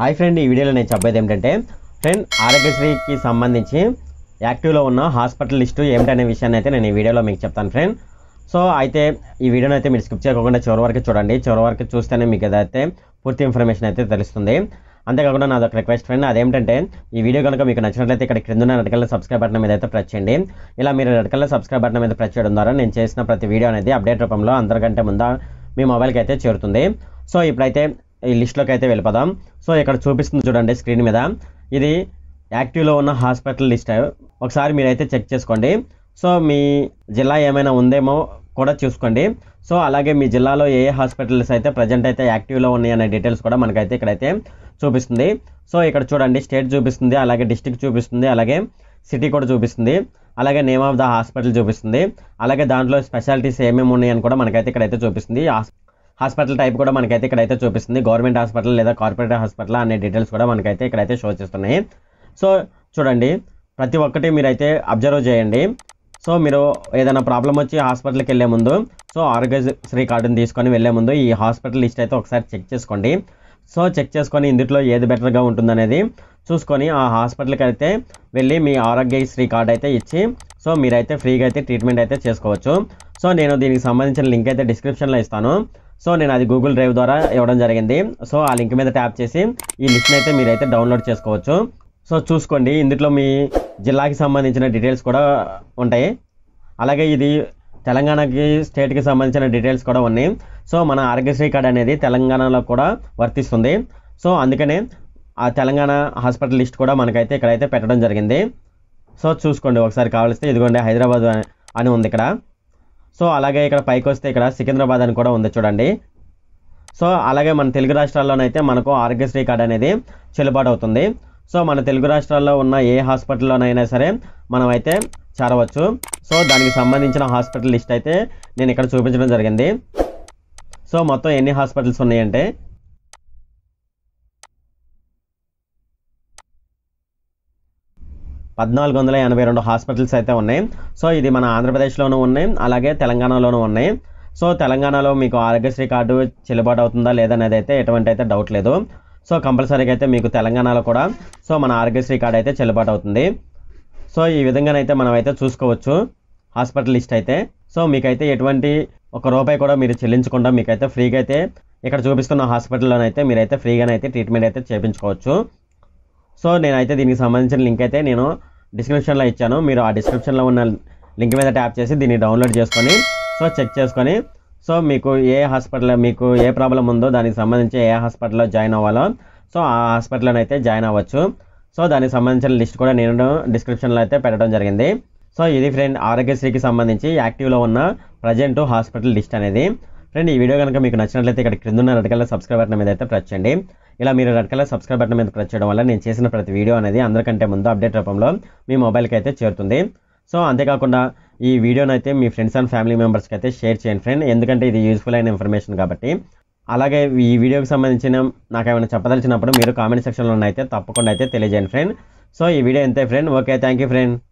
hi friend ఈ వీడియోలో నేను చెప్పేది ఏంటంటే ఫ్రెండ్ ఆరోగ్యశ్రీకి సంబంధించి యాక్టివ్లో ఉన్న హాస్పిటల్ లిస్టు ఏమిటనే విషయాన్ని అయితే నేను ఈ వీడియోలో మీకు చెప్తాను ఫ్రెండ్ సో అయితే ఈ వీడియోని అయితే మీరు స్కిప్ చేయకుండా చివరి వరకు చూడండి చివరి వరకు చూస్తేనే మీకు ఏదైతే పూర్తి ఇన్ఫర్మేషన్ అయితే తెలుస్తుంది అంతేకాకుండా నాది ఒక రిక్వెస్ట్ ఫ్రెండ్ అదేంటంటే ఈ వీడియో కనుక మీకు నచ్చినట్లయితే ఇక్కడ క్రింద రెడ్ సబ్స్క్రైబ్ బటన్ మీద అయితే ప్రెస్ చేయండి ఇలా మీరు రెడ్ సబ్స్క్రైబ్ బటన్ మీద ప్రెస్ చేయడం ద్వారా నేను చేసిన ప్రతి వీడియో అనేది అప్డేట్ రూపంలో అందరికంటే ముందు మీ మొబైల్కి అయితే చేరుతుంది సో ఇప్పుడైతే ఈ లిస్ట్లోకి అయితే వెళ్ళిపోదాం సో ఇక్కడ చూపిస్తుంది చూడండి స్క్రీన్ మీద ఇది యాక్టివ్లో ఉన్న హాస్పిటల్ లిస్ట్ ఒకసారి మీరైతే చెక్ చేసుకోండి సో మీ జిల్లా ఏమైనా ఉందేమో కూడా చూసుకోండి సో అలాగే మీ జిల్లాలో ఏ హాస్పిటల్స్ అయితే ప్రజెంట్ అయితే యాక్టివ్లో ఉన్నాయి అనే డీటెయిల్స్ కూడా మనకైతే ఇక్కడైతే చూపిస్తుంది సో ఇక్కడ చూడండి స్టేట్ చూపిస్తుంది అలాగే డిస్టిక్ చూపిస్తుంది అలాగే సిటీ కూడా చూపిస్తుంది అలాగే నేమ్ ఆఫ్ ద హాస్పిటల్ చూపిస్తుంది అలాగే దాంట్లో స్పెషాలిటీస్ ఏమేమి ఉన్నాయని కూడా మనకైతే ఇక్కడైతే చూపిస్తుంది హాస్పిటల్ టైప్ కూడా మనకైతే ఇక్కడైతే చూపిస్తుంది గవర్నమెంట్ హాస్పిటల్ లేదా కార్పొరేట్ హాస్పిటల్ అనే డీటెయిల్స్ కూడా మనకైతే ఇక్కడైతే షో చేస్తున్నాయి సో చూడండి ప్రతి ఒక్కటి మీరైతే అబ్జర్వ్ చేయండి సో మీరు ఏదైనా ప్రాబ్లం వచ్చి హాస్పిటల్కి వెళ్ళే ముందు సో ఆరోగ్యశ్రీ కార్డుని తీసుకొని వెళ్ళే ముందు ఈ హాస్పిటల్ లిస్ట్ అయితే ఒకసారి చెక్ చేసుకోండి సో చెక్ చేసుకొని ఇందులో ఏది బెటర్గా ఉంటుందనేది చూసుకొని ఆ హాస్పిటల్కి అయితే వెళ్ళి మీ ఆరోగ్యశ్రీ కార్డు అయితే ఇచ్చి సో మీరైతే ఫ్రీగా అయితే ట్రీట్మెంట్ అయితే చేసుకోవచ్చు సో నేను దీనికి సంబంధించిన లింక్ అయితే డిస్క్రిప్షన్లో ఇస్తాను సో నేను అది గూగుల్ డ్రైవ్ ద్వారా ఇవ్వడం జరిగింది సో ఆ లింక్ మీద ట్యాప్ చేసి ఈ లిస్ట్ని అయితే మీరైతే డౌన్లోడ్ చేసుకోవచ్చు సో చూసుకోండి ఇందులో మీ జిల్లాకి సంబంధించిన డీటెయిల్స్ కూడా ఉంటాయి అలాగే ఇది తెలంగాణకి స్టేట్కి సంబంధించిన డీటెయిల్స్ కూడా ఉన్నాయి సో మన ఆరోగ్యశ్రీ కార్డు అనేది తెలంగాణలో కూడా వర్తిస్తుంది సో అందుకనే ఆ తెలంగాణ హాస్పిటల్ లిస్ట్ కూడా మనకైతే ఇక్కడైతే పెట్టడం జరిగింది సో చూసుకోండి ఒకసారి కావాల్సి ఇదిగోండి హైదరాబాద్ అని ఉంది ఇక్కడ సో అలాగే ఇక్కడ పైకి వస్తే ఇక్కడ సికింద్రాబాద్ అని కూడా ఉంది చూడండి సో అలాగే మన తెలుగు రాష్ట్రాల్లోనైతే మనకు ఆరోగ్యశ్రీ కార్డు అనేది చెల్లుబాటు అవుతుంది సో మన తెలుగు రాష్ట్రాల్లో ఉన్న ఏ హాస్పిటల్లోనైనా సరే మనం అయితే చేరవచ్చు సో దానికి సంబంధించిన హాస్పిటల్ లిస్ట్ అయితే నేను ఇక్కడ చూపించడం జరిగింది సో మొత్తం ఎన్ని హాస్పిటల్స్ ఉన్నాయంటే పద్నాలుగు వందల ఎనభై రెండు హాస్పిటల్స్ అయితే ఉన్నాయి సో ఇది మన ఆంధ్రప్రదేశ్లోనూ ఉన్నాయి అలాగే తెలంగాణలోనూ ఉన్నాయి సో తెలంగాణలో మీకు ఆరోగ్యశ్రీ కార్డు చెల్లుబాటు అవుతుందా లేదనేది అయితే ఎటువంటి అయితే డౌట్ లేదు సో కంపల్సరీగా అయితే మీకు తెలంగాణలో కూడా సో మన ఆరోగ్యశ్రీ కార్డు అయితే చెల్లుబాటు అవుతుంది సో ఈ విధంగానైతే మనం అయితే చూసుకోవచ్చు హాస్పిటల్ లిస్ట్ అయితే సో మీకైతే ఎటువంటి ఒక రూపాయి కూడా మీరు చెల్లించకుండా మీకైతే ఫ్రీగా అయితే ఇక్కడ చూపిస్తున్న హాస్పిటల్లోనైతే మీరైతే ఫ్రీగానైతే ట్రీట్మెంట్ అయితే చేయించుకోవచ్చు సో నేనైతే దీనికి సంబంధించిన లింక్ అయితే నేను డిస్క్రిప్షన్లో ఇచ్చాను మీరు ఆ డిస్క్రిప్షన్లో ఉన్న లింక్ మీద ట్యాప్ చేసి దీన్ని డౌన్లోడ్ చేసుకొని సో చెక్ చేసుకొని సో మీకు ఏ హాస్పిటల్ మీకు ఏ ప్రాబ్లం ఉందో దానికి సంబంధించి ఏ హాస్పిటల్లో జాయిన్ అవ్వాలో సో ఆ హాస్పిటల్లో అయితే జాయిన్ అవ్వచ్చు సో దానికి సంబంధించిన లిస్ట్ కూడా నేను డిస్క్రిప్షన్లో అయితే పెట్టడం జరిగింది సో ఇది ఫ్రెండ్ ఆరోగ్యశ్రీకి సంబంధించి యాక్టివ్లో ఉన్న ప్రజెంట్ హాస్పిటల్ లిస్ట్ అనేది ఫ్రెండ్ ఈ వీడియో కనుక మీకు నచ్చినట్లయితే ఇక్కడ క్రింద ఉన్న రెడ్ కలర్ మీద అయితే ప్రచండి ఇలా మీరు రెడ్ కలర్ సబ్స్క్రైబ్ బటన్ మీద ప్రెస్ చేయడం వల్ల నేను చేసిన ప్రతి వీడియో అనేది అందరికంటే ముందు అప్డేట్ రూపంలో మీ మొబైల్కి అయితే చేరుతుంది సో అంతేకాకుండా ఈ వీడియోనైతే మీ ఫ్రెండ్స్ అండ్ ఫ్యామిలీ మెంబర్స్కి అయితే షేర్ చేయండి ఫ్రెండ్ ఎందుకంటే ఇది యూస్ఫుల్ అయిన ఇన్ఫర్మేషన్ కాబట్టి అలాగే ఈ వీడియోకి సంబంధించిన నాకు ఏమైనా చెప్పదలిచినప్పుడు మీరు కామెంట్ సెక్షన్లో అయితే తప్పకుండా అయితే తెలియజేయండి ఫ్రెండ్ సో ఈ వీడియో ఎంతే ఫ్రెండ్ ఓకే థ్యాంక్ ఫ్రెండ్